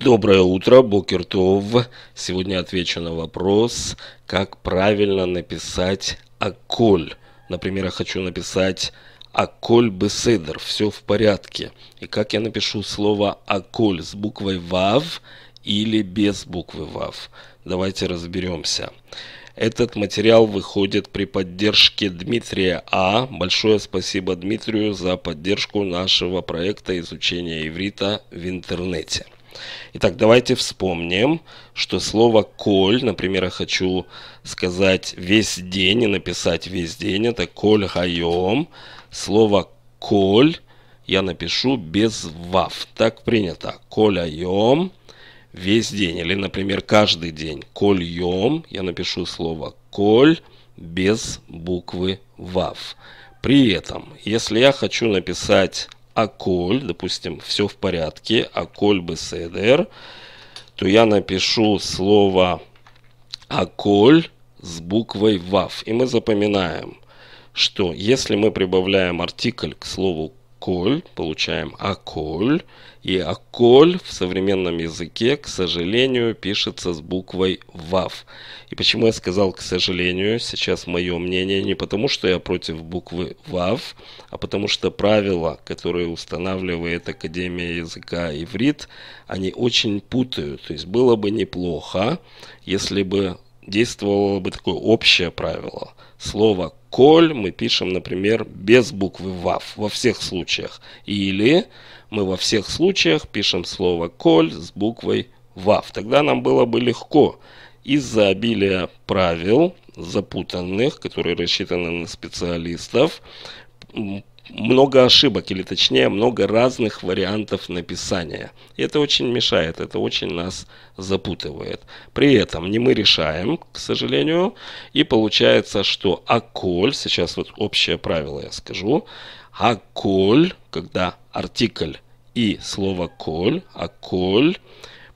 Доброе утро, Бокертов. Сегодня отвечу на вопрос, как правильно написать «Аколь». Например, я хочу написать «Аколь беседер», все в порядке. И как я напишу слово «Аколь» с буквой «Вав» или без буквы «Вав»? Давайте разберемся. Этот материал выходит при поддержке Дмитрия А. Большое спасибо Дмитрию за поддержку нашего проекта изучения иврита в интернете. Итак, давайте вспомним, что слово «коль», например, я хочу сказать «весь день» и написать «весь день». Это «коль хайом». Слово «коль» я напишу без «вав». Так принято. «Коль айом» – весь день. Или, например, каждый день. «Коль йом» я напишу слово «коль» без буквы «вав». При этом, если я хочу написать аколь, допустим, все в порядке, аколь беседер, то я напишу слово аколь с буквой вав. И мы запоминаем, что если мы прибавляем артикль к слову «аколь», получаем «аколь». И «аколь» в современном языке, к сожалению, пишется с буквой «вав». И почему я сказал «к сожалению», сейчас мое мнение, не потому что я против буквы «вав», а потому что правила, которые устанавливает Академия языка иврит, они очень путают. То есть было бы неплохо, если бы действовало бы такое общее правило. Слово коль мы пишем, например, без буквы ВАВ во всех случаях. Или мы во всех случаях пишем слово коль с буквой ВАВ. Тогда нам было бы легко из-за обилия правил запутанных, которые рассчитаны на специалистов, много ошибок, или точнее много разных вариантов написания. И это очень мешает, это очень нас запутывает. При этом не мы решаем, к сожалению, и получается, что аколь, сейчас вот общее правило я скажу, аколь, когда артикль и слово коль, аколь,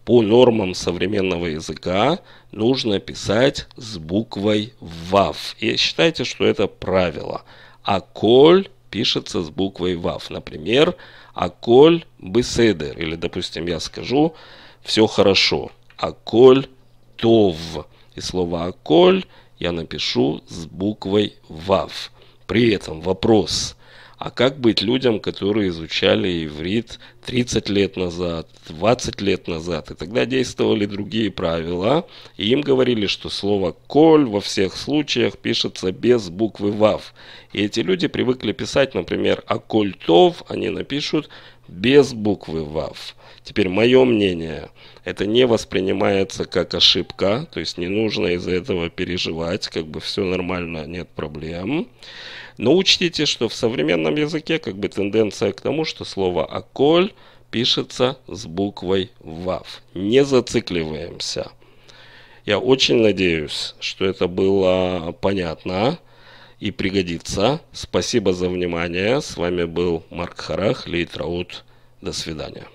по нормам современного языка нужно писать с буквой ВАВ. И считайте, что это правило. Аколь пишется с буквой ВАВ. Например, «Аколь беседер» или, допустим, я скажу «Все хорошо». «Аколь тов». И слово «аколь» я напишу с буквой ВАВ. При этом вопрос а как быть людям, которые изучали иврит 30 лет назад, 20 лет назад, и тогда действовали другие правила, и им говорили, что слово «коль» во всех случаях пишется без буквы «вав». И эти люди привыкли писать, например, «акольтов», они напишут без буквы ВАВ. Теперь мое мнение, это не воспринимается как ошибка, то есть не нужно из-за этого переживать, как бы все нормально, нет проблем. Но учтите, что в современном языке как бы тенденция к тому, что слово «аколь» пишется с буквой ВАВ. Не зацикливаемся. Я очень надеюсь, что это было понятно и пригодится. Спасибо за внимание. С вами был Марк Харах, Лейтраут. До свидания.